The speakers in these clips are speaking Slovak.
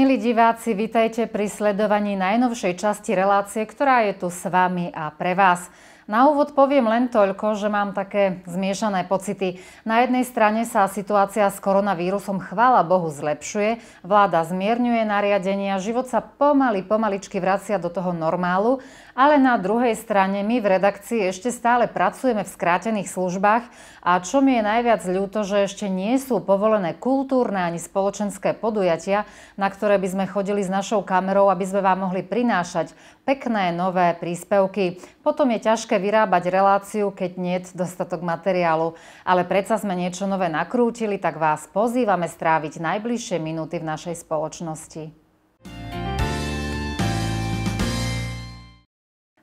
Milí diváci, vítajte pri sledovaní najnovšej časti relácie, ktorá je tu s vami a pre vás. Na úvod poviem len toľko, že mám také zmiešané pocity. Na jednej strane sa situácia s koronavírusom chvála Bohu zlepšuje, vláda zmierňuje nariadenia, život sa pomaly, pomaličky vracia do toho normálu, ale na druhej strane my v redakcii ešte stále pracujeme v skrátených službách a čo mi je najviac ľúto, že ešte nie sú povolené kultúrne ani spoločenské podujatia, na ktoré by sme chodili s našou kamerou, aby sme vám mohli prinášať pekné nové príspevky. Potom je ťažké vyrábať reláciu, keď nie je dostatok materiálu. Ale predsa sme niečo nové nakrútili, tak vás pozývame stráviť najbližšie minúty v našej spoločnosti.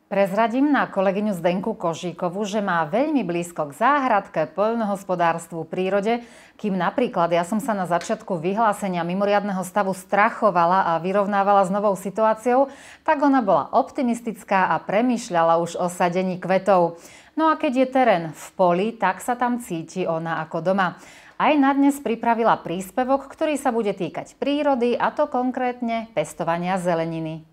Prezradím na kolegyňu Zdenku Kožíkovu, že má veľmi blízko k záhradke, poľnohospodárstvu, prírode, kým napríklad ja som sa na začiatku vyhlásenia mimoriadného stavu strachovala a vyrovnávala s novou situáciou, tak ona bola optimistická a premýšľala už o sadení kvetov. No a keď je terén v poli, tak sa tam cíti ona ako doma. Aj na dnes pripravila príspevok, ktorý sa bude týkať prírody, a to konkrétne pestovania zeleniny.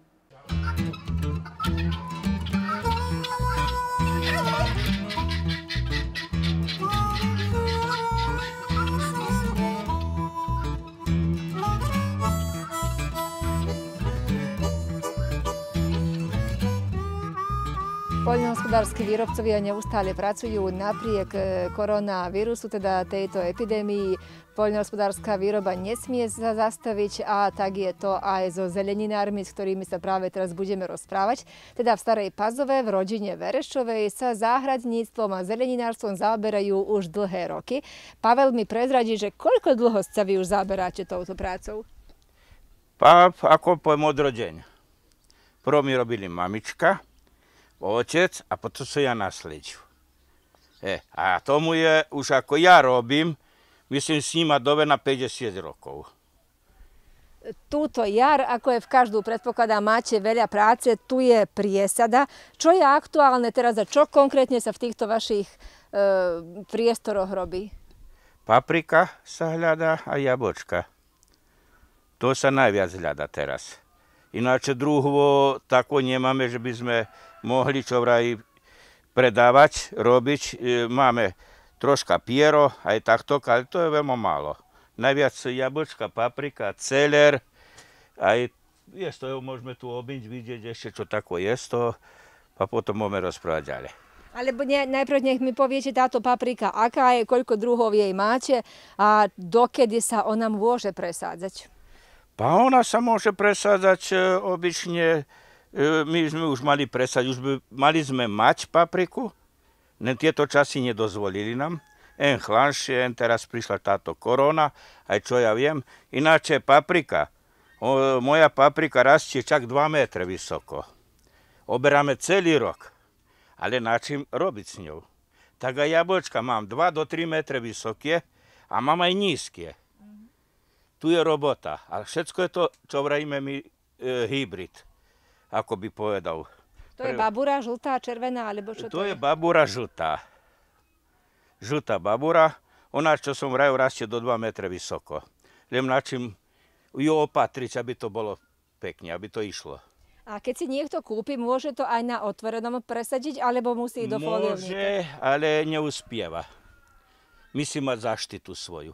poľnohospodársky výrobcovia neustále pracujú napriek e, koronavírusu, teda tejto epidémii. Poľnohospodárska výroba nesmie sa zastaviť a tak je to aj so zeleninármi, s ktorými sa práve teraz budeme rozprávať. Teda v Starej Pazove v rodine Verešovej sa záhradníctvom a zeleninárstvom zaoberajú už dlhé roky. Pavel mi prezradí, že koľko dlho sa vy už zaoberáte touto prácou? Pap, ako pojem odrodeň. rodin. Prvo mi robili mamička, otec a potom som ja nasledil. E, a tomu je, už ako ja robím, myslím s nima dove na 50 rokov. Tuto jar, ako je v každú predpokladá, máte veľa práce, tu je priesada. Čo je aktuálne teraz a čo konkrétne sa v týchto vašich e, priestoroch robí? Paprika sa hľadá a jabočka. To sa najviac hľadá teraz. Ináče druhovo tako nemáme, že by sme mohli čo vraj predávať, robiť. E, máme troška piero, aj takto, ale to je veľmi málo. Najviac jablčka, paprika, celer, aj jest to, môžeme tu obiť, vidieť ešte, čo tako je to, a potom môžeme rozprávať ďalej. Alebo ne, najprv nech mi poviete táto paprika, aká je, koľko druhov jej máte a dokedy sa ona môže presádzať? Pa ona sa môže presádzať e, obyčne E, my sme už mali presať, už by, mali sme mať papriku, len tieto časy nedozvolili nám. En chlanšie, en teraz prišla táto korona, aj čo ja viem. je paprika, o, moja paprika rastie čak 2 metre vysoko. Oberáme celý rok, ale na čím robiť s ňou? Tak aj jabočka mám 2 do 3 metre vysoké a mám aj nízke. Mhm. Tu je robota, a všetko je to, čo vrajíme my, e, hybrid ako by povedal. To je babura žltá, červená, alebo čo to, to je? je babura žltá. Žltá babura, ona, čo som vrajil, rastie do 2 metre vysoko. Viem, na čím ju opatriť, aby to bolo pekne, aby to išlo. A keď si niekto kúpi, môže to aj na otvorenom presadiť, alebo musí ísť do folie? Môže, ale neuspieva. Musí mať zaštitu svoju.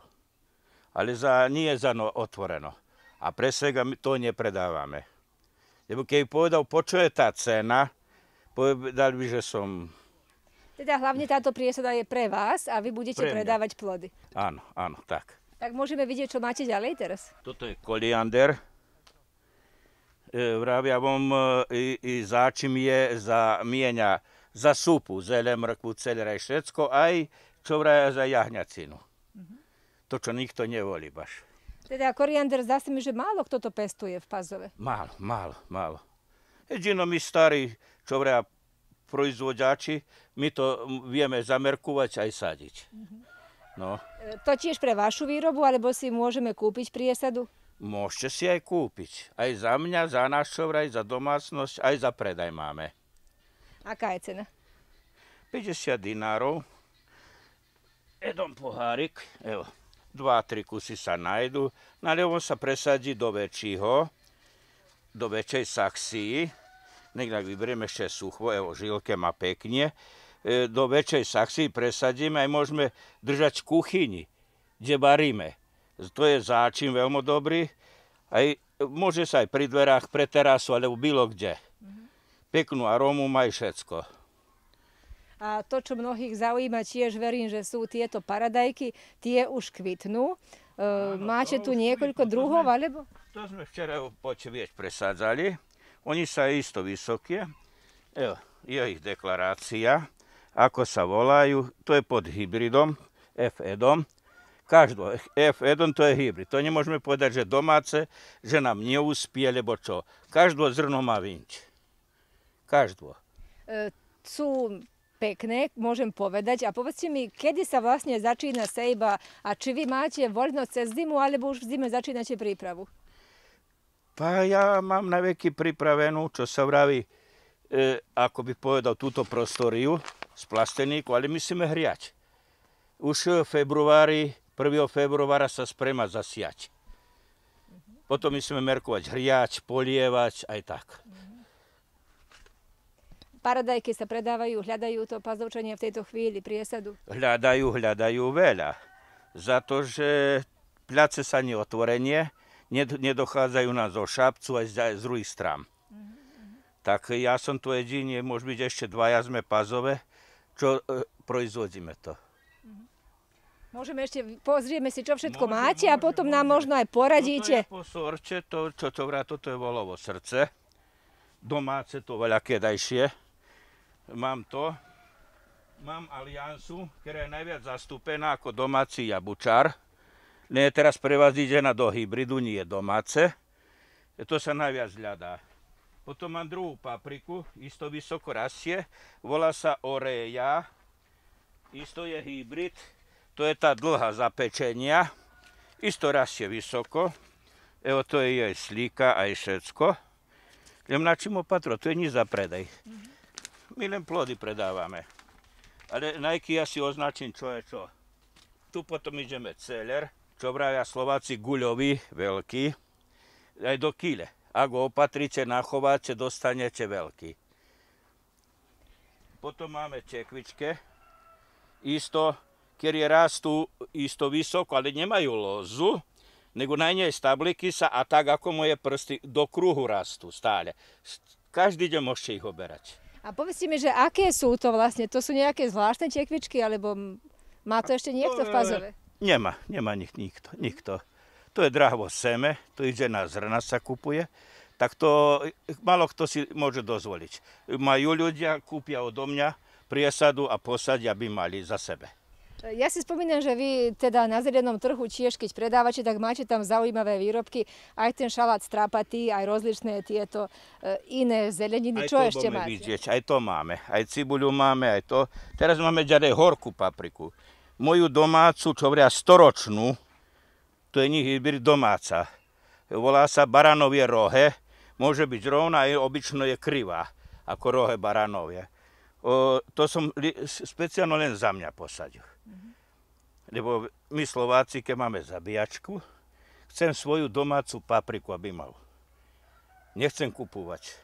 Ale za, nie je za no otvoreno. A presega to nepredávame. Lebo keby povedal, po čo je tá cena, povedal by, že som... Teda hlavne táto priesada je pre vás a vy budete pre predávať plody. Áno, áno, tak. Tak môžeme vidieť, čo máte ďalej teraz. Toto je koliander. E, vravia vám, e, i, i čím je za mienia, za súpu, zelé, mrkvu, celé, všetko, aj čo vraja za jahňacinu. Mm-hmm. To, čo nikto nevolí baš. Teda koriander zdá sa mi, že málo kto to pestuje v Pazove. Málo, málo, málo. Jedino my starí, čo vrea proizvoďači, my to vieme zamerkovať aj sadiť. Mhm. No. E, to tiež pre vašu výrobu, alebo si môžeme kúpiť priesadu? Môžete si aj kúpiť. Aj za mňa, za náš čovraj, za domácnosť, aj za predaj máme. Aká je cena? 50 dinárov. Jedom pohárik, evo dva, tri kusy sa najdu, na ľovom sa presadí do väčšieho, do väčšej saxii, nech vyberieme ešte sucho, evo žilke má pekne, e, do väčšej saxii presadíme aj môžeme držať v kuchyni, kde varíme. To je záčin veľmi dobrý, aj, môže sa aj pri dverách pre terasu, alebo bilo kde. Mhm. Peknú arómu má aj všetko. A to, čo mnohých zaujíma, tiež verím, že sú tieto paradajky, tie už kvitnú. E, Áno, máte tu niekoľko kvitnú, druhov, to sme, alebo? To sme včera počvieť presádzali. Oni sa isto vysokie. Jo, je ich deklarácia, ako sa volajú. To je pod hybridom, F-edom. Každého. F1 to je hybrid. To nemôžeme povedať, že domáce, že nám neúspie, lebo čo. Každého zrno má vinč. Každého. E, sú pekné, môžem povedať. A povedzte mi, kedy sa vlastne začína sejba a či vy máte voľnosť cez zimu, alebo už v zime začínate prípravu? Pa ja mám na veky pripravenú, čo sa vraví, e, ako by povedal, túto prostoriu z plasteníku, ale musíme hriať. Už v februári, 1. februára sa sprema zasiať. Mhm. Potom musíme merkovať hriač, polievať, aj tak. Mm paradajky sa predávajú, hľadajú to pazovčania v tejto chvíli priesadu? Hľadajú, hľadajú veľa. Za to, že place sa neotvorenie, nedochádzajú na zo šapcu aj z druhých strán. Mm-hmm. Tak ja som tu jediný, môže byť ešte dva jazme pazové, čo e, proizvodíme to. Mm-hmm. Môžeme ešte, pozrieme si, čo všetko môže, máte môže, a potom môže. nám možno aj no poradíte. Toto je posorče, to, čo to vrá, toto je volovo srdce. Domáce to veľa kedajšie mám to, mám aliansu, ktorá je najviac zastúpená ako domáci jabučar. Nie je teraz prevazídená do hybridu, nie je domáce. To sa najviac hľadá. Potom mám druhú papriku, isto vysoko rastie. Volá sa oreja. Isto je hybrid. To je tá dlhá zapečenia. Isto rastie vysoko. Evo to je aj slíka, aj všetko. Len na čím opatro, to je nič za predaj. Mm -hmm. My len plody predávame. Ale najky ja si označím, čo je čo. Tu potom ideme celer, čo vravia Slováci guľovi, veľký, aj do kile. Ak ho opatríte, nachováte, dostanete veľký. Potom máme čekvičke. Isto, keď je rastú isto vysoko, ale nemajú lozu, nego na nej stabliky sa, a tak ako moje prsty do kruhu rastu stále. Každý deň môžete ich oberať. A povedzte mi, že aké sú to vlastne? To sú nejaké zvláštne tekvičky, alebo má to ešte niekto v no, Pazove? Nemá, nemá nikto. nikto. To je drahvo seme, to ide na zrna sa kupuje, tak to malo kto si môže dozvoliť. Majú ľudia, kúpia odo mňa priesadu a posadia by mali za sebe. Ja si spomínam, že vy teda na zelenom trhu tiež, keď predávate, tak máte tam zaujímavé výrobky, aj ten šalát strápatý, aj rozličné tieto e, iné zeleniny. Aj Čo ešte máte? Vidieť, aj to máme, aj cibuľu máme, aj to. Teraz máme ďalej horkú papriku. Moju domácu, čo hovoria storočnú, to je nich hybrid domáca. Volá sa baranovie rohe, môže byť rovná, aj obično je krivá, ako rohe baranovie. O, to som li, speciálne len za mňa posadil. Mhm. Lebo my Slováci, keď máme zabíjačku, chcem svoju domácu papriku, aby mal. Nechcem kupovať.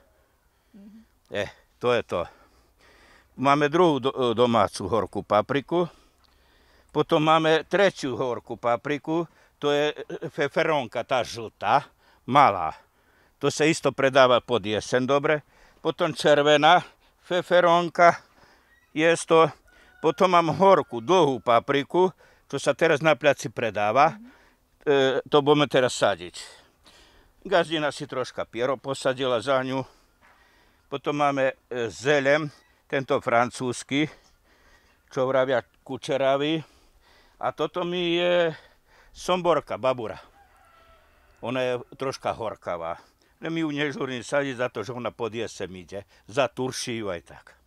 Mm-hmm. Eh, to je to. Máme druhú do, domácu horkú papriku. Potom máme tretiu horkú papriku. To je eh, feferonka, tá žltá, malá. To sa isto predáva pod jesen, dobre. Potom červená feferonka, Je to potom mám horku, dlhú papriku, čo sa teraz na placi predáva. Mhm. E, to budeme teraz sadiť. Gazdina si troška piero posadila za ňu. Potom máme e, zelem, tento francúzsky, čo vravia kučeravý. A toto mi je somborka, babura. Ona je troška horkavá. Ne no mi ju nežúrim sadiť za to, že ona pod jesem ide. Za turši aj tak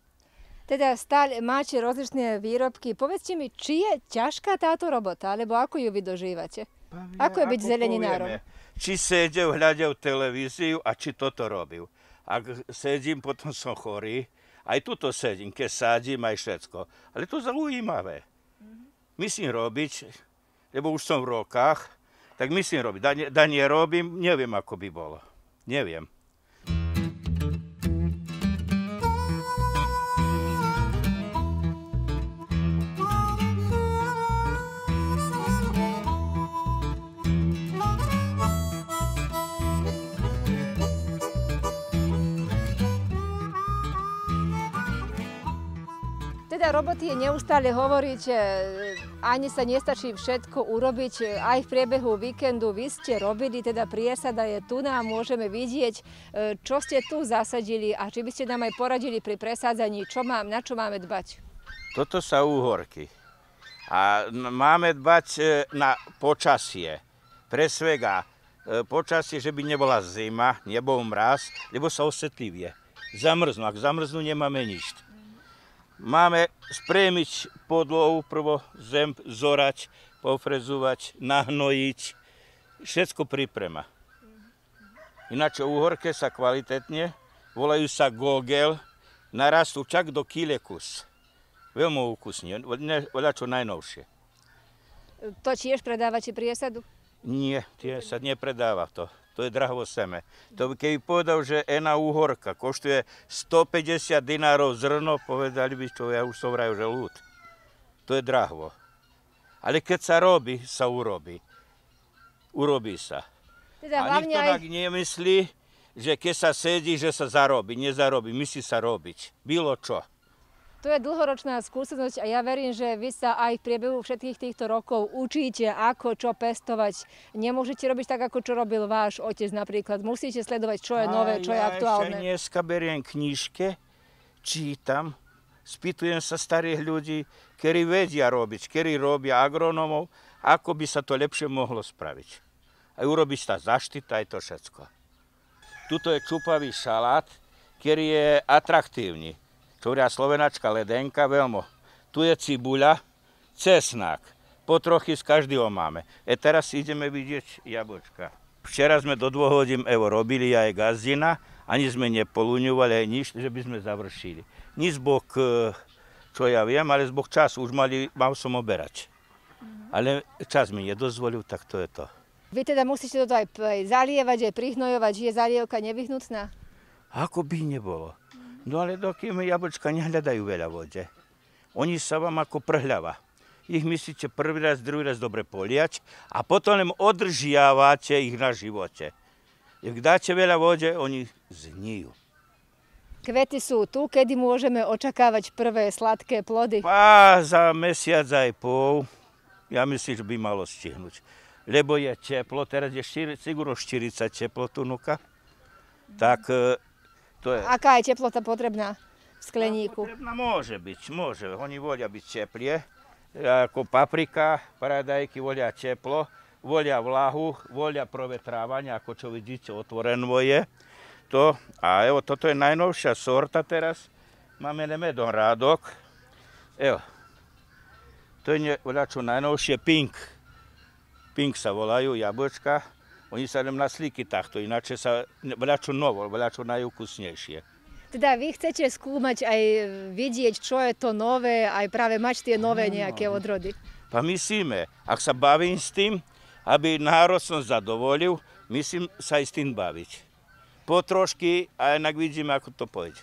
teda stále máte rozličné výrobky. Povedzte mi, či je ťažká táto robota, alebo ako ju vy dožívate? Pavia, ako je byť zeleninárom? Či sedel, hľadel televíziu a či toto robil. Ak sedím, potom som chorý. Aj tuto sedím, keď sadím, aj všetko. Ale to zaujímavé. Myslím robiť, lebo už som v rokách, tak myslím robiť. Da, da nerobím, neviem, ako by bolo. Neviem. roboty je neustále hovoriť, e, ani sa nestačí všetko urobiť, e, aj v priebehu víkendu vy ste robili, teda priesada je tu nám, môžeme vidieť, e, čo ste tu zasadili a či by ste nám aj poradili pri presádzaní, čo mám, na čo máme dbať? Toto sa úhorky. A máme dbať na počasie. Pre svega počasie, že by nebola zima, nebol mraz, lebo sa osetlivie. Zamrznú, ak zamrznú, nemáme nič. Máme spremiť podlohu, prvo zem zorať, pofrezovať, nahnojiť. Všetko priprema. Ináč uhorke sa kvalitetne, volajú sa gogel, narastú čak do kile kus. Veľmi ukusne, voľa čo najnovšie. To tiež predávate priesadu? Nie, tie sa nepredáva to to je draho seme. To keby povedal, že ena úhorka koštuje 150 dinárov zrno, povedali by to, ja už som vrajú, že ľud. To je draho. Ale keď sa robí, sa urobí. Urobí sa. Teda A nikto aj... tak nemyslí, že keď sa sedí, že sa zarobí. Nezarobí, myslí sa robiť. Bilo čo. To je dlhoročná skúsenosť a ja verím, že vy sa aj v priebehu všetkých týchto rokov učíte, ako čo pestovať. Nemôžete robiť tak, ako čo robil váš otec napríklad. Musíte sledovať, čo je nové, čo je aktuálne. Ja dneska beriem knižke, čítam, spýtujem sa starých ľudí, ktorí vedia robiť, ktorí robia agronómov, ako by sa to lepšie mohlo spraviť. A urobiť tá zaštita aj to všetko. Tuto je čupavý šalát, ktorý je atraktívny ktorá slovenačka ledenka, veľmo. Tu je cibuľa, cesnák. Po trochy z každého máme. E teraz ideme vidieť jabočka. Včera sme do dvoch hodín evo robili aj gazdina, ani sme nepolúňovali aj nič, že by sme završili. Nic zbog, e, čo ja viem, ale zbog času už mali, mal som oberať. Mhm. Ale čas mi nedozvolil, tak to je to. Vy teda musíte toto aj zalievať, aj prihnojovať, že je zalievka nevyhnutná? Ako by nebolo. No ale dokimy jabłeczka nie hledają wiele wodzie. Oni sama mako prhlava. Ih mislite prvi raz, drugi raz dobre polijać, a potom održijavaće ih na živoće. Jer da će vela vođe, oni zniju. Kvety sú tu, kedy môžeme očakávať prvé sladké plody? Pa, za mesiac aj pol, ja myslím, že by malo stihnúť. Lebo je teplo, teraz je 4, 40 teplo tu nuka. Tak e, to je. Aká je teplota potrebná v skleníku? No, potrebná môže byť, môže. Oni volia byť teplie, ako paprika, paradajky volia teplo, volia vlahu, volia provetrávanie, ako čo vidíte, otvoreno je. To, a evo, toto je najnovšia sorta teraz. Máme nemedon rádok. Evo, to je voľačo najnovšie pink. Pink sa volajú jablčka. Oni sa na naslíky takto, ináče sa vľačo novo, vľačo najúkusnejšie. Teda vy chcete skúmať aj e, vidieť, čo je to nové, aj práve mať tie nové no, no, no. nejaké odrody. Pa myslíme, ak sa bavím s tým, aby národ som zadovolil, myslím sa aj s tým baviť. Po trošky, a inak vidíme, ako to pôjde.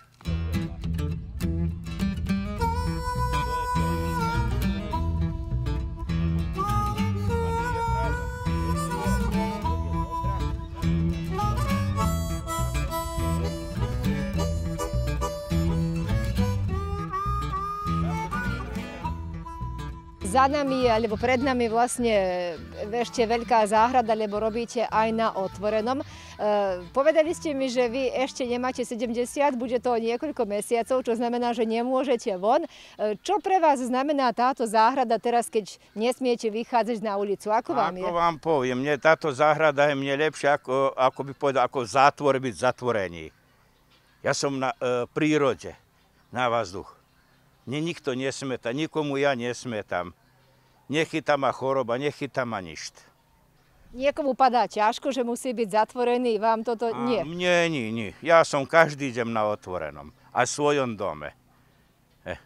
za nami, alebo pred nami vlastne e, ešte veľká záhrada, lebo robíte aj na otvorenom. E, povedali ste mi, že vy ešte nemáte 70, bude to niekoľko mesiacov, čo znamená, že nemôžete von. E, čo pre vás znamená táto záhrada teraz, keď nesmiete vychádzať na ulicu? Ako vám je? Ako vám poviem, mne táto záhrada je mne lepšia, ako, ako by povedal, ako zátvor byť zatvorení. Ja som na e, prírode, na vazduch. Mne nikto nesmeta, nikomu ja nesmetam. Nechytá ma choroba, nechytá ma nič. Niekomu padá ťažko, že musí byť zatvorený, vám toto nie? Nie, nie, nie. Ja som každý deň na otvorenom a v svojom dome. Eh. E,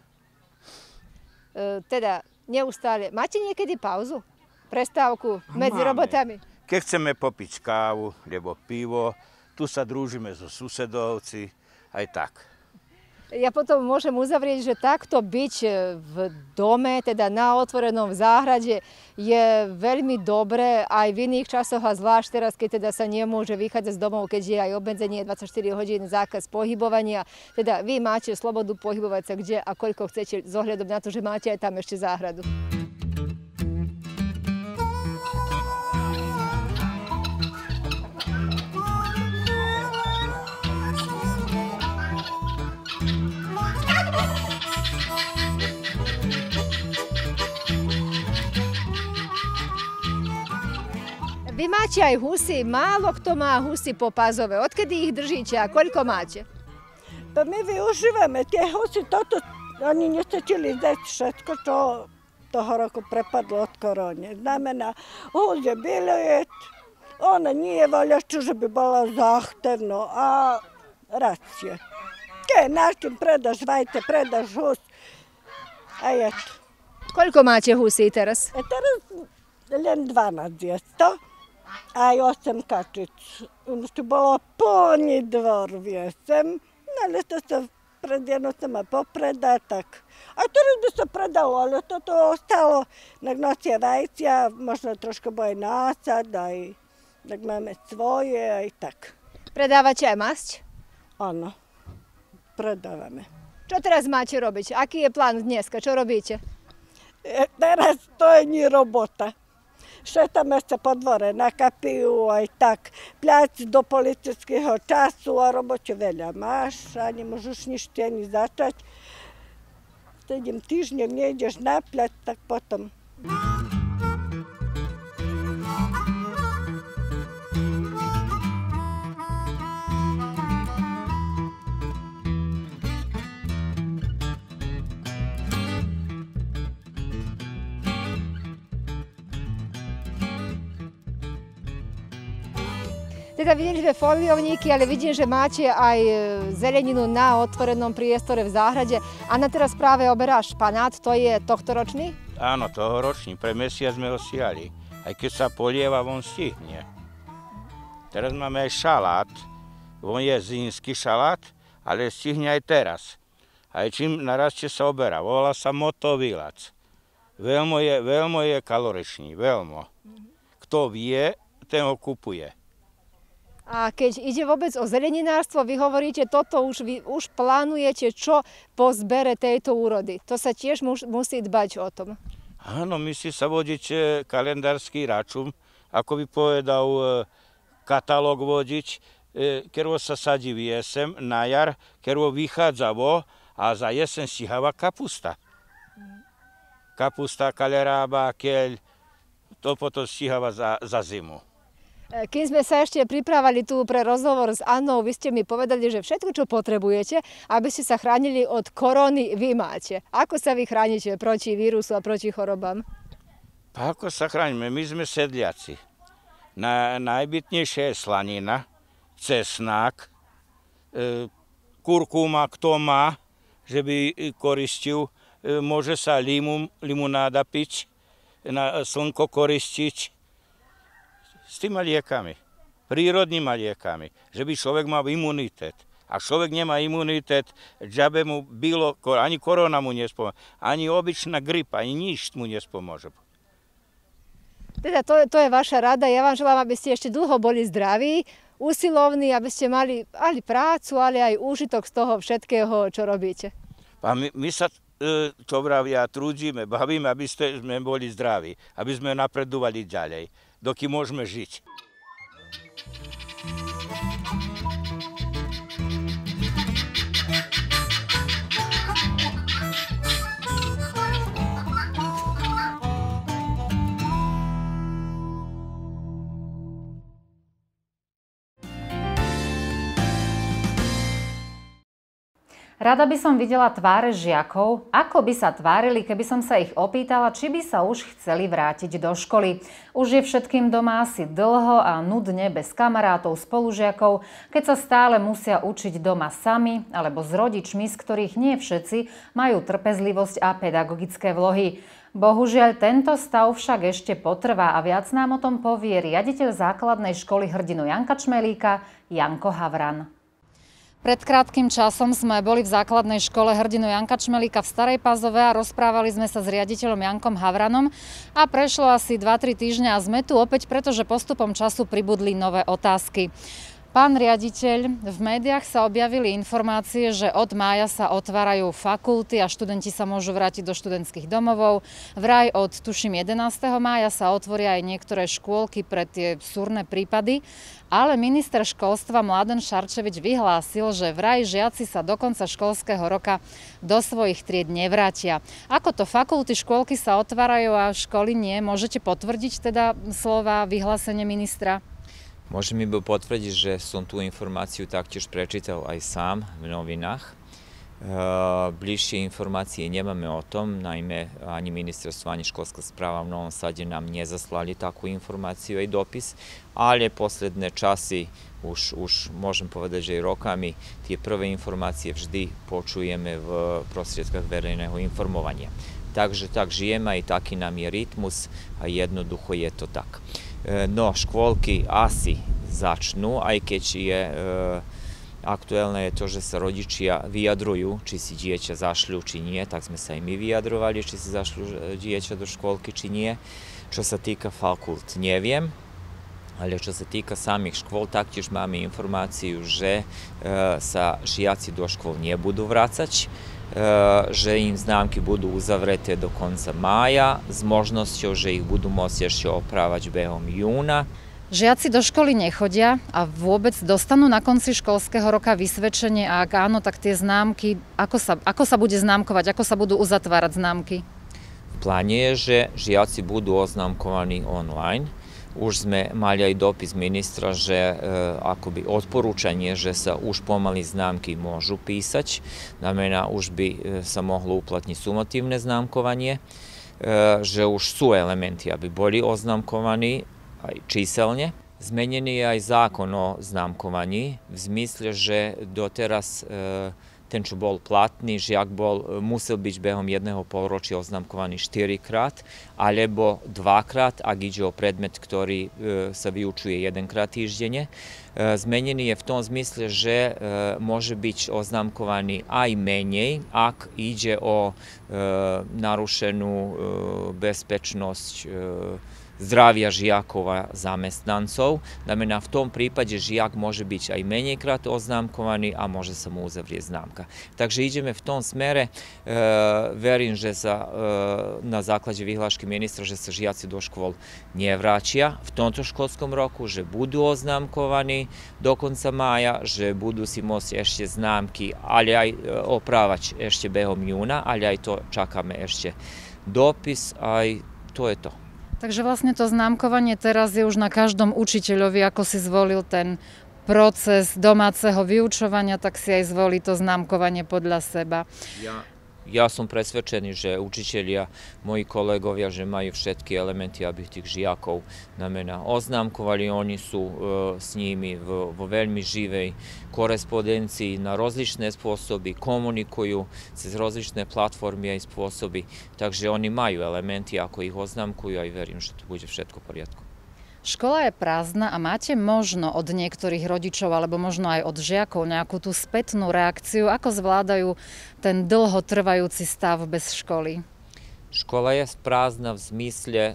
teda neustále. Máte niekedy pauzu? Prestávku medzi Máme. robotami? Keď chceme popiť kávu, lebo pivo, tu sa družíme so susedovci, aj tak ja potom môžem uzavrieť, že takto byť e, v dome, teda na otvorenom v záhrade, je veľmi dobré aj v iných časoch a zvlášť teraz, keď teda sa nemôže vychádzať z domov, keď je aj obmedzenie 24 hodín, zákaz pohybovania. Teda vy máte slobodu pohybovať sa kde a koľko chcete, zohľadom na to, že máte aj tam ešte záhradu. Vy máte aj husy, málo kto ma husi popazove. Odkedy ich držíte a koľko máte? To my využívame tie husy toto, oni nestačili zdať všetko, čo toho roku prepadlo od korone. Znamená, hus je biliet, ona nije čo, že by bola zahtevno, a racije. Kaj način predaš vajte, predaš hus, a eto. Koliko máte husi teraz? E teraz len 12 je to aj 8 kačic. Už hm, tu bolo plný dvor, vieš, sem. No ale to sa pred jednotama popreda, tak. A teraz by sa predalo, ale toto ostalo. Tak nosie vajcia, možno trošku bude násad, aj tak máme svoje, aj tak. Predávate aj masť? Áno, predávame. Čo teraz máte robiť? Aký je plán dneska? Čo robíte? E, teraz to je ni robota šetame se po dvore na kapiju, a i tak. Pljaci do policijského času, a roboće velja maš, a ne možeš ništa ni začać. Tedim tižnjem, ne ideš na pljac, tak potom. Thank Teda vidím, že sme foliovníky, ale vidím, že máte aj e, zeleninu na otvorenom priestore v záhrade. Anna teraz práve oberá španát, to je tohtoročný? Áno, tohoročný, pre mesiac sme ho siali. Aj keď sa polieva, on stihne. Teraz máme aj šalát, on je zínsky šalát, ale stihne aj teraz. Aj čím narastie sa oberá, volá sa motovilac. Veľmo je, veľmo je kaloričný, veľmo. Kto vie, ten ho kupuje. A keď ide vôbec o zeleninárstvo, vy hovoríte, toto už, vy už plánujete, čo po zbere tejto úrody. To sa tiež muž, musí dbať o tom. Áno, my si sa vodíte kalendársky račum, ako by povedal e, katalóg vodič, e, ktorý sa sadí v jesem, na jar, ktorý vychádza vo a za jesen siháva kapusta. Kapusta, kalerába, keľ, to potom siháva za, za zimu. Kým sme sa ešte pripravali tu pre rozhovor s Annou, vy ste mi povedali, že všetko, čo potrebujete, aby ste sa chránili od korony, vy máte. Ako sa vy chránite proti vírusu a proti chorobám? ako sa chránime? My sme sedliaci. Na, najbytnejšia je slanina, cesnák, e, kurkuma, kto má, že by koristil, e, môže sa limum, limonáda piť, na slnko koristiť, s týma liekami, prírodnými liekami, že by človek mal imunitet. A človek nemá imunitet, že mu bylo, ani korona mu nespomôže, ani obyčná gripa, ani nič mu nespomôže. Teda to, to je vaša rada. Ja vám želám, aby ste ešte dlho boli zdraví, usilovní, aby ste mali ali prácu, ale aj úžitok z toho všetkého, čo robíte. A my, my sa e, to vravia, trudíme, bavíme, aby ste, sme boli zdraví, aby sme napredovali ďalej dokým môžeme žiť. Rada by som videla tváre žiakov, ako by sa tvárili, keby som sa ich opýtala, či by sa už chceli vrátiť do školy. Už je všetkým doma asi dlho a nudne bez kamarátov, spolužiakov, keď sa stále musia učiť doma sami alebo s rodičmi, z ktorých nie všetci majú trpezlivosť a pedagogické vlohy. Bohužiaľ, tento stav však ešte potrvá a viac nám o tom povie riaditeľ základnej školy hrdinu Janka Čmelíka, Janko Havran. Pred krátkým časom sme boli v základnej škole hrdinu Janka Čmelíka v Starej Pazove a rozprávali sme sa s riaditeľom Jankom Havranom a prešlo asi 2-3 týždňa a sme tu opäť, pretože postupom času pribudli nové otázky. Pán riaditeľ, v médiách sa objavili informácie, že od mája sa otvárajú fakulty a študenti sa môžu vrátiť do študentských domovov. Vraj od, tuším, 11. mája sa otvoria aj niektoré škôlky pre tie súrne prípady, ale minister školstva Mladen Šarčevič vyhlásil, že vraj žiaci sa do konca školského roka do svojich tried nevrátia. Ako to fakulty, škôlky sa otvárajú a školy nie? Môžete potvrdiť teda slova vyhlásenie ministra? Može mi bi potvrđiš da sam tu informaciju tak ćeš prečital aj sam v novinah. Eh, Bliše informacije njemame o tom, naime, ani ministarstvo, ani školska sprava v Novom Sadje nam nje zaslali takvu informaciju i dopis, ali posledne časi, už možem povedati, že i rokami, tije prve informacije vždy počujeme v prosredskah verenego informovanja. Takže tak žijema i taki nam je ritmus, a jednoducho je to tako. E, no škôlky asi začnú, aj keď je e, aktuálne je to, že sa rodičia vyjadrujú, či si dieťa zašľú, či nie, tak sme sa aj my vyjadrovali, či si zašľú e, dieťa do škôlky, či nie. Čo sa týka fakult, neviem, ale čo sa týka samih škôl, taktiež máme informáciu, že e, sa šijaci do škôl nebudú budu Eh, že im známky budú uzavreté do konca maja, s možnosťou, že ich budú môcť ešte oprávať behom júna. Žiaci do školy nechodia a vôbec dostanú na konci školského roka vysvedčenie a ak áno, tak tie známky, ako sa, ako sa bude známkovať, ako sa budú uzatvárať známky? V pláne je, že žiaci budú oznámkovaní online, už sme mali aj dopis ministra, že e, akoby odporúčanie, že sa už pomaly známky môžu písať, znamená už by e, sa mohlo uplatniť sumatívne známkovanie, e, že už sú elementy, aby boli oznamkovaní aj číselne. Zmenjený je aj zakon o známkovaní, v zmisle, že doteraz e, ten, čo bol platný, žiak bol, e, musel byť behom jedného polročia oznamkovaný štyrikrát, alebo dvakrát, ak ide o predmet, ktorý e, sa vyučuje jedenkrát týždenne. E, zmenený je v tom zmysle, že môže byť oznamkovaný aj menej, ak ide o narušenú bezpečnosť zdravia žiakov a zamestnancov. Znamená, v tom prípade žiak môže byť aj menjekrat oznámkovaný a može sa mu uzavrieť znamka. Takže ideme v tom smere, e, Verím, verim že sa e, na základe Vihlaški ministra, že se žijaci do škôl nevráčia v tomto školskom roku, že budu oznamkovani do konca maja, že budu si môcť ešte známky, ali aj e, opravać ešte behom júna, ali aj to čakáme ešte dopis, aj to je to. Takže vlastne to známkovanie teraz je už na každom učiteľovi, ako si zvolil ten proces domáceho vyučovania, tak si aj zvolí to známkovanie podľa seba. Ja Ja sam presvečeni že učitelja, moji kolegov, že maju všetki elementi, ja bih tih žijakov na mena oznamkovali, oni su e, s njimi v veľmi živej korespondenciji na različne sposobi, komunikuju se z različne platformi i sposobi, takže oni maju elementi, ako ih oznamkuju, ja i verim što to bude všetko porijetko. Škola je prázdna a máte možno od niektorých rodičov alebo možno aj od žiakov nejakú tú spätnú reakciu, ako zvládajú ten dlhotrvajúci stav bez školy? Škola je prázdna v zmysle, e,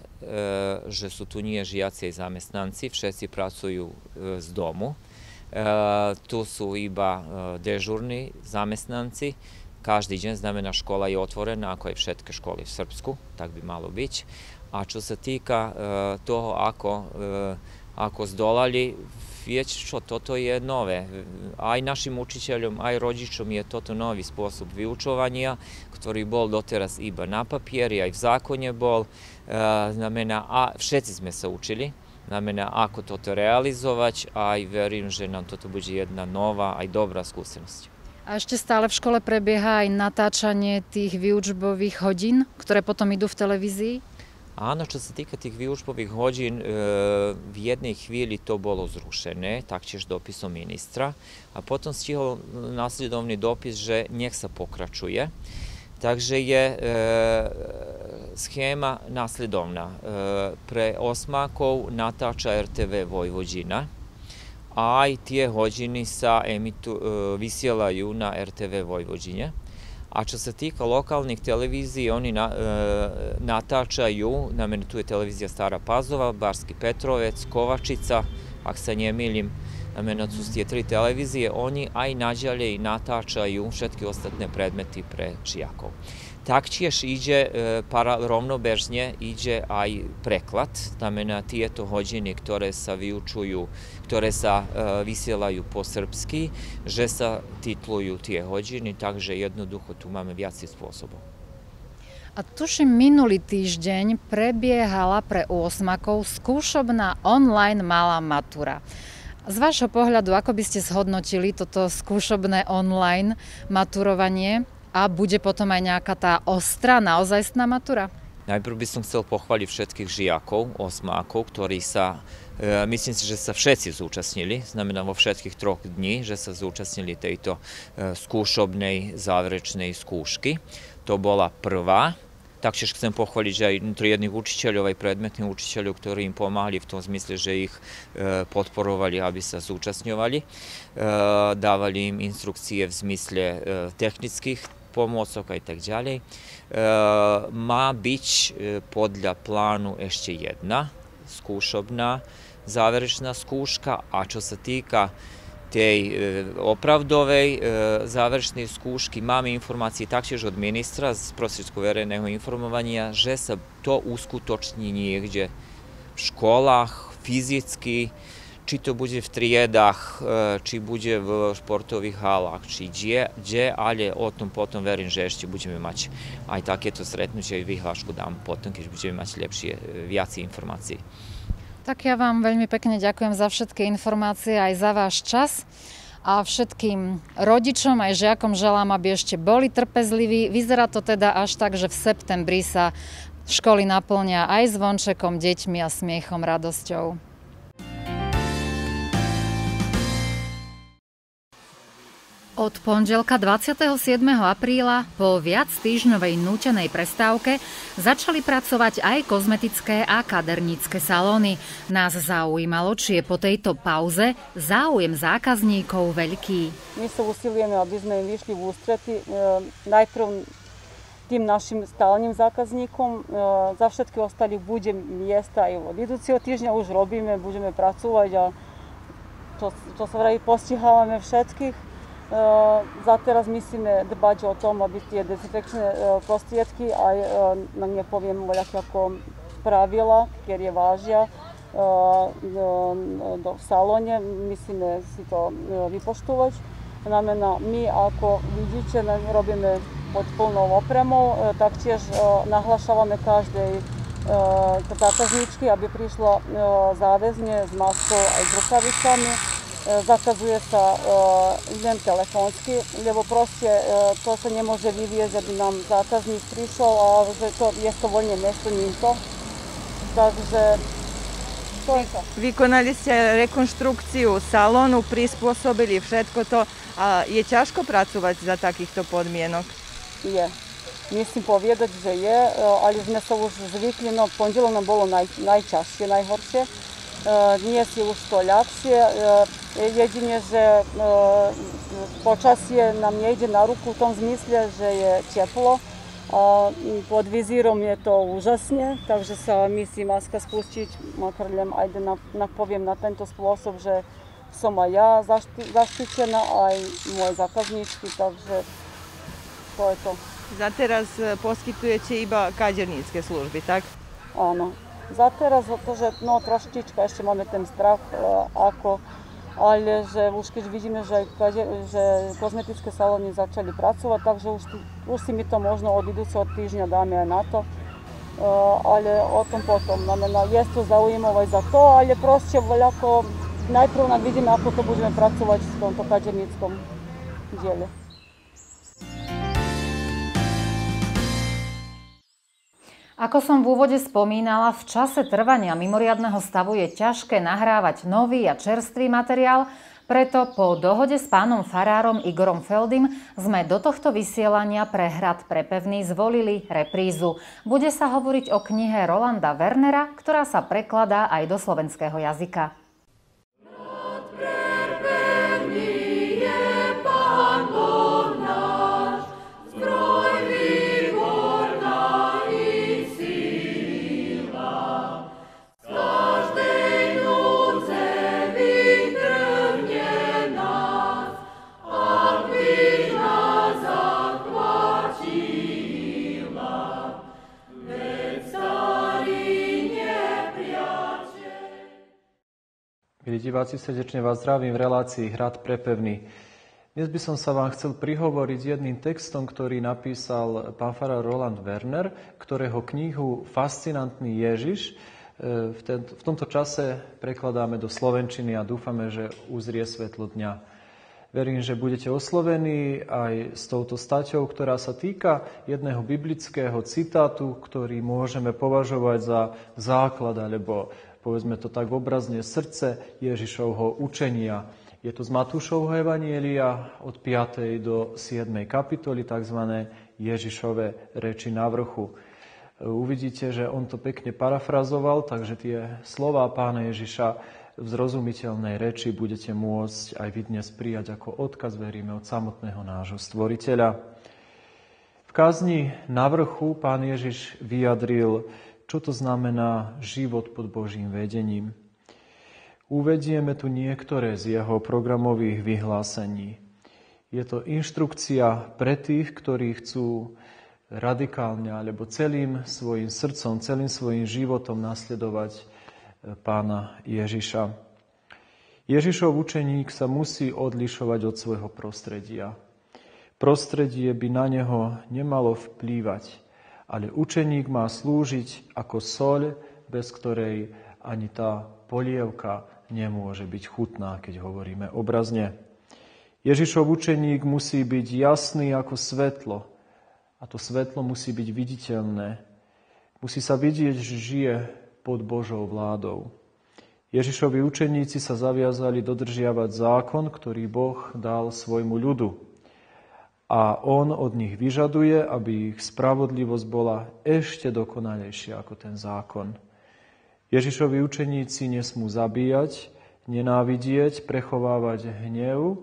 že sú tu nie žiaci aj zamestnanci, všetci pracujú e, z domu. E, tu sú iba dežurní zamestnanci, každý deň znamená škola je otvorená ako aj všetky školy v Srbsku, tak by malo byť. A čo sa týka e, toho ako, e, zdolali, već čo, toto je nové. Aj našim učiteľom, aj rodičom je toto nový spôsob vyučovania, ktorý bol doteraz iba na papieri, aj v zákone bol. E, znamená, a všetci sme sa učili, znamená ako toto realizovať, aj verím, že nám toto bude jedna nová, aj dobrá skúsenosť. A ešte stále v škole prebieha aj natáčanie tých vyučbových hodín, ktoré potom idú v televízii? A ono što se tika tih viužbovih hođin, e, v jedne hvili to bolo zrušene, tak ćeš dopisom ministra, a potom stihao nasljedovni dopis, že njeh se pokračuje. Takže je e, schema nasljedovna. E, pre osmakov natača RTV Vojvođina, a i tije hođini sa emitu, visjelaju na RTV Vojvođinje. A čo se tika lokalnih televizij, oni e, natačaju, na mene tu je televizija Stara Pazova, Barski Petrovec, Kovačica, ak se nje miljim, na mene su tije tri televizije, oni aj nađalje i natačaju všetki ostatne predmeti pre Čijakov. Tak ćeš iđe paralelno bez aj preklad, znamená tieto hodiny, ktoré sa vyučujú, ktoré sa e, vysielajú po srbsky, že sa titlujú tie hodiny. takže jednoducho tu máme viac spôsobov. A tuším, minulý týždeň prebiehala pre úosmakov skúšobná online malá matura. Z vášho pohľadu, ako by ste zhodnotili toto skúšobné online maturovanie? a bude potom aj nejaká tá ostrá, naozajstná matura? Najprv by som chcel pochváliť všetkých žiakov, osmákov, ktorí sa, e, myslím si, že sa všetci zúčastnili, znamená vo všetkých troch dní, že sa zúčastnili tejto e, skúšobnej záverečnej skúšky. To bola prvá. Taktiež chcem pochváliť aj triednych učiteľov, aj predmetných učiteľov, ktorí im pomáhali v tom zmysle, že ich e, podporovali, aby sa zúčastňovali. E, dávali im instrukcie v zmysle e, technických pomocaka i tak dalej, e, ma być e, podľa planu ešte jedna skúšobná záverečná skúška, a čo sa týka tej e, opravdovej e, završnej skúšky máme informácie taktiež od ministra z prosvjetskog vereného informovanja, že sa to uskutočni nigdje v školách, fizicky, či to bude v triedách, e, či bude v športových halách, či kde, kde ale o tom potom verím, že ešte budeme mať aj takéto stretnutie, vyhlášku dám potom, keď budeme mať lepšie, e, viac informácií. Tak ja vám veľmi pekne ďakujem za všetky informácie aj za váš čas a všetkým rodičom aj žiakom želám, aby ešte boli trpezliví. Vyzerá to teda až tak, že v septembri sa školy naplnia aj zvončekom, deťmi a smiechom, radosťou. Od pondelka 27. apríla po viac týždňovej nútenej prestávke začali pracovať aj kozmetické a kadernícke salóny. Nás zaujímalo, či je po tejto pauze záujem zákazníkov veľký. My sa usilujeme, aby sme im vyšli v ústrety. E, najprv tým našim stalnim zákazníkom. E, za všetky ostali bude miesta aj od idúceho týždňa už robíme, budeme pracovať a to, to sa vraví, postihávame všetkých. Eh, teraz musíme dbať o tom, aby tie dezinfekčné eh, prostriedky a eh, na no ne poviem ako pravila, kjer je vážia do salonje, musíme si to vypoštovať. Znamená, my ako vidíte, robíme pod plnou opremou, taktiež nahlašávame každej zákazničky, aby prišla záväzne s maskou aj s rukavicami. E, zakazuje sa len telefonsky, lebo proste e, to sa ne može vidjeti da bi nam zakaznik prišao, a že to je to voljne mesto nito. Takže to je to. Vykonali ste rekonštrukciu salonu, prispôsobili všetko to. A je ťažko pracovať za takýchto podmienok? Je. Mislim povedať, že je, e, ali sme sa už zvykli, no pondelok nám bolo naj, najťažšie, najhoršie. Dnes je už to ľahšie. jedine že počasje nam ne na ruku w tym smisle że jest ciepło. A pod vizirom je to užasne, także sa misli maska spustiť. Makrlem, ajde na, powiem na ten sposób, że sama ja zašti, a i moje zakazničky, także to je to. Za teraz e, poskitujete iba kađernicke służby, tak? Ano. Za teraz, to że no, troszeczkę jeszcze mamy ten strach, e, ako ale že už keď vidíme, že, že kozmetické salóny začali pracovať, takže už, už si my to možno od idúceho týždňa dáme aj na to. Але о том потом. Намена, є то зауїмова за то, але проще воляко, najprv нам видимо, ako to budeme pracovať v tomto kadernickom diele. Ako som v úvode spomínala, v čase trvania mimoriadného stavu je ťažké nahrávať nový a čerstvý materiál, preto po dohode s pánom farárom Igorom Feldim sme do tohto vysielania pre Hrad Prepevný zvolili reprízu. Bude sa hovoriť o knihe Rolanda Wernera, ktorá sa prekladá aj do slovenského jazyka. Milí diváci, srdečne vás zdravím v relácii Hrad prepevný. Dnes by som sa vám chcel prihovoriť s jedným textom, ktorý napísal pán farár Roland Werner, ktorého knihu Fascinantný Ježiš e, v, ten, v tomto čase prekladáme do Slovenčiny a dúfame, že uzrie svetlo dňa. Verím, že budete oslovení aj s touto staťou, ktorá sa týka jedného biblického citátu, ktorý môžeme považovať za základ alebo povedzme to tak obrazne, srdce Ježišovho učenia. Je to z Matúšovho Evanielia od 5. do 7. kapitoly, tzv. Ježišove reči na vrchu. Uvidíte, že on to pekne parafrazoval, takže tie slova pána Ježiša v zrozumiteľnej reči budete môcť aj vy dnes prijať ako odkaz, veríme, od samotného nášho stvoriteľa. V kazni na vrchu pán Ježiš vyjadril čo to znamená život pod Božím vedením. Uvedieme tu niektoré z jeho programových vyhlásení. Je to inštrukcia pre tých, ktorí chcú radikálne alebo celým svojim srdcom, celým svojim životom nasledovať eh, pána Ježiša. Ježišov učeník sa musí odlišovať od svojho prostredia. Prostredie by na neho nemalo vplývať ale učeník má slúžiť ako soľ, bez ktorej ani tá polievka nemôže byť chutná, keď hovoríme obrazne. Ježišov učeník musí byť jasný ako svetlo. A to svetlo musí byť viditeľné. Musí sa vidieť, že žije pod Božou vládou. Ježišovi učeníci sa zaviazali dodržiavať zákon, ktorý Boh dal svojmu ľudu a on od nich vyžaduje, aby ich spravodlivosť bola ešte dokonalejšia ako ten zákon. Ježišovi učeníci nesmú zabíjať, nenávidieť, prechovávať hnev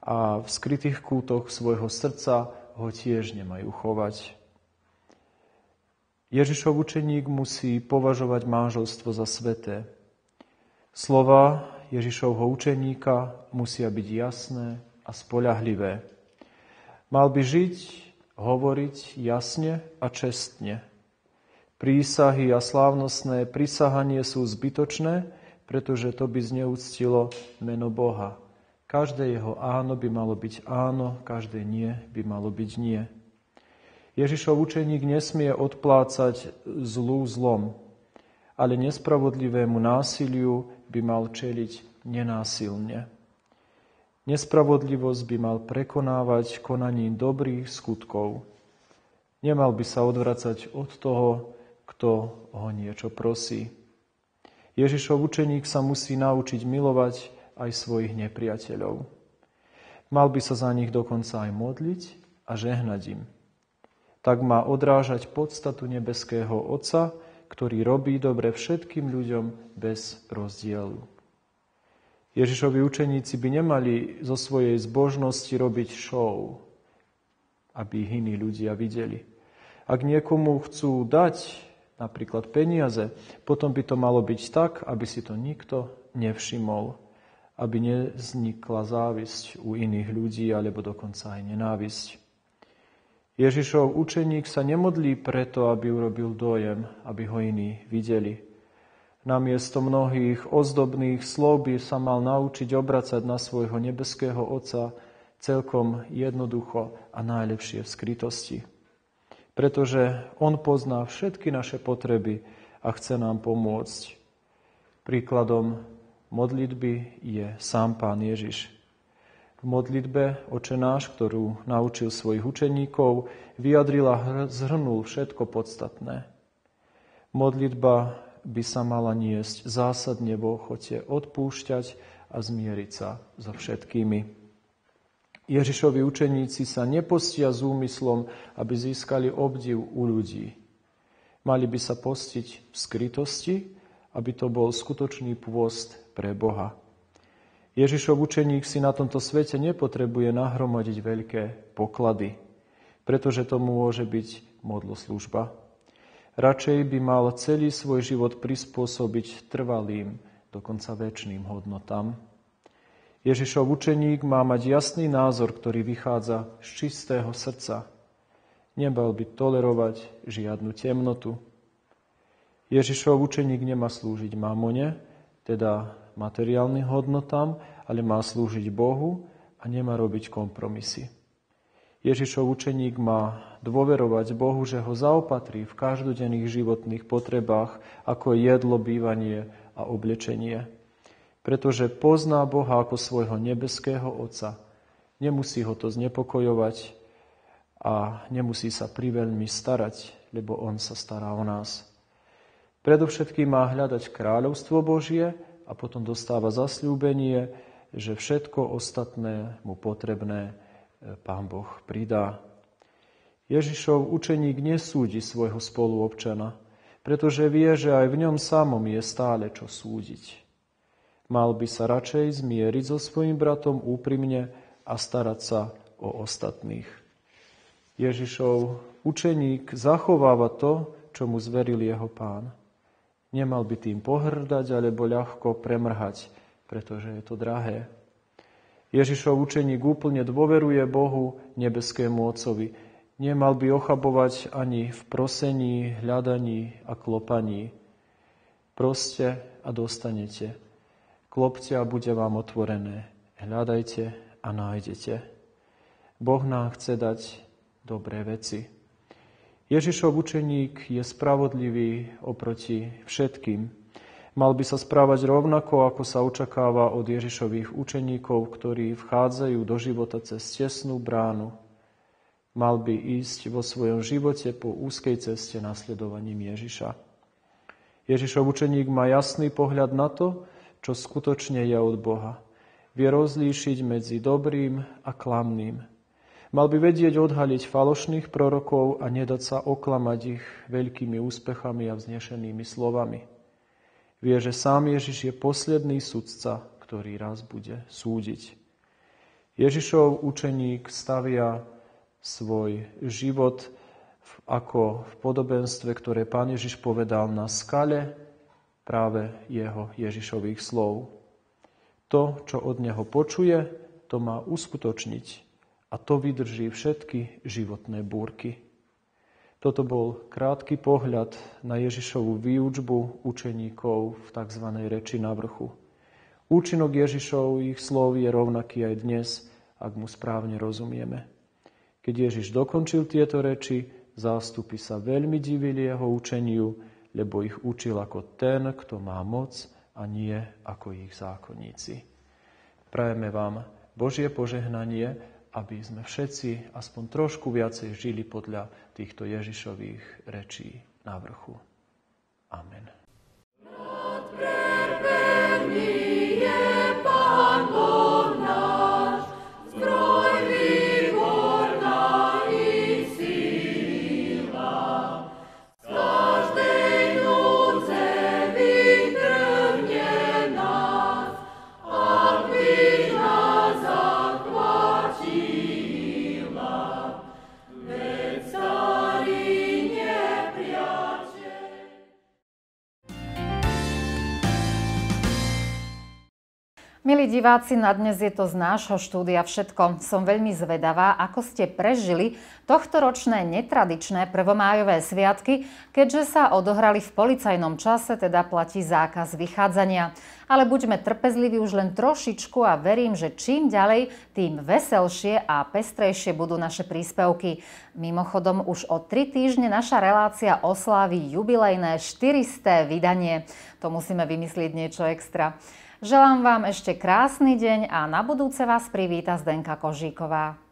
a v skrytých kútoch svojho srdca ho tiež nemajú chovať. Ježišov učeník musí považovať manželstvo za sveté. Slova Ježišovho učeníka musia byť jasné a spoľahlivé. Mal by žiť, hovoriť jasne a čestne. Prísahy a slávnostné prisahanie sú zbytočné, pretože to by zneúctilo meno Boha. Každé jeho áno by malo byť áno, každé nie by malo byť nie. Ježišov učeník nesmie odplácať zlú zlom, ale nespravodlivému násiliu by mal čeliť nenásilne. Nespravodlivosť by mal prekonávať konaním dobrých skutkov. Nemal by sa odvracať od toho, kto ho niečo prosí. Ježišov učeník sa musí naučiť milovať aj svojich nepriateľov. Mal by sa za nich dokonca aj modliť a žehnať im. Tak má odrážať podstatu nebeského Otca, ktorý robí dobre všetkým ľuďom bez rozdielu. Ježišovi učeníci by nemali zo svojej zbožnosti robiť show, aby ich iní ľudia videli. Ak niekomu chcú dať napríklad peniaze, potom by to malo byť tak, aby si to nikto nevšimol, aby neznikla závisť u iných ľudí alebo dokonca aj nenávisť. Ježišov učeník sa nemodlí preto, aby urobil dojem, aby ho iní videli. Namiesto mnohých ozdobných slov by sa mal naučiť obracať na svojho nebeského Otca celkom jednoducho a najlepšie v skrytosti. Pretože On pozná všetky naše potreby a chce nám pomôcť. Príkladom modlitby je sám Pán Ježiš. V modlitbe očenáš, ktorú naučil svojich učeníkov, vyjadrila a zhrnul všetko podstatné. Modlitba by sa mala niesť zásadne v ochote odpúšťať a zmieriť sa so všetkými. Ježišovi učeníci sa nepostia s úmyslom, aby získali obdiv u ľudí. Mali by sa postiť v skrytosti, aby to bol skutočný pôst pre Boha. Ježišov učeník si na tomto svete nepotrebuje nahromadiť veľké poklady, pretože to môže byť modloslužba. Radšej by mal celý svoj život prispôsobiť trvalým, dokonca väčšným hodnotám. Ježišov učeník má mať jasný názor, ktorý vychádza z čistého srdca. Nebal by tolerovať žiadnu temnotu. Ježišov učeník nemá slúžiť mamone, teda materiálnym hodnotám, ale má slúžiť Bohu a nemá robiť kompromisy. Ježišov učeník má dôverovať Bohu, že ho zaopatrí v každodenných životných potrebách, ako jedlo, bývanie a oblečenie. Pretože pozná Boha ako svojho nebeského Otca. Nemusí ho to znepokojovať a nemusí sa priveľmi starať, lebo On sa stará o nás. Predovšetkým má hľadať kráľovstvo Božie a potom dostáva zasľúbenie, že všetko ostatné mu potrebné e, Pán Boh pridá. Ježišov učeník nesúdi svojho spoluobčana, pretože vie, že aj v ňom samom je stále čo súdiť. Mal by sa radšej zmieriť so svojim bratom úprimne a starať sa o ostatných. Ježišov učeník zachováva to, čo mu zveril jeho pán. Nemal by tým pohrdať alebo ľahko premrhať, pretože je to drahé. Ježišov učeník úplne dôveruje Bohu, nebeskému Otcovi, Nemal by ochabovať ani v prosení, hľadaní a klopaní. Proste a dostanete. Klopte a bude vám otvorené. Hľadajte a nájdete. Boh nám chce dať dobré veci. Ježišov učeník je spravodlivý oproti všetkým. Mal by sa správať rovnako, ako sa očakáva od Ježišových učeníkov, ktorí vchádzajú do života cez tesnú bránu, mal by ísť vo svojom živote po úzkej ceste nasledovaním Ježiša. Ježišov učeník má jasný pohľad na to, čo skutočne je od Boha. Vie rozlíšiť medzi dobrým a klamným. Mal by vedieť odhaliť falošných prorokov a nedať sa oklamať ich veľkými úspechami a vznešenými slovami. Vie, že sám Ježiš je posledný sudca, ktorý raz bude súdiť. Ježišov učeník stavia svoj život ako v podobenstve, ktoré pán Ježiš povedal na skale práve jeho Ježišových slov. To, čo od neho počuje, to má uskutočniť a to vydrží všetky životné búrky. Toto bol krátky pohľad na Ježišovu výučbu učeníkov v tzv. reči na vrchu. Účinok Ježišových slov je rovnaký aj dnes, ak mu správne rozumieme. Keď Ježiš dokončil tieto reči, zástupy sa veľmi divili jeho učeniu, lebo ich učil ako ten, kto má moc a nie ako ich zákonníci. Prajeme vám Božie požehnanie, aby sme všetci aspoň trošku viacej žili podľa týchto Ježišových rečí na vrchu. Amen. Milí diváci, na dnes je to z nášho štúdia všetko. Som veľmi zvedavá, ako ste prežili tohtoročné netradičné prvomájové sviatky, keďže sa odohrali v policajnom čase, teda platí zákaz vychádzania. Ale buďme trpezliví už len trošičku a verím, že čím ďalej, tým veselšie a pestrejšie budú naše príspevky. Mimochodom, už o tri týždne naša relácia osláví jubilejné 400. vydanie. To musíme vymyslieť niečo extra. Želám vám ešte krásny deň a na budúce vás privíta Zdenka Kožíková.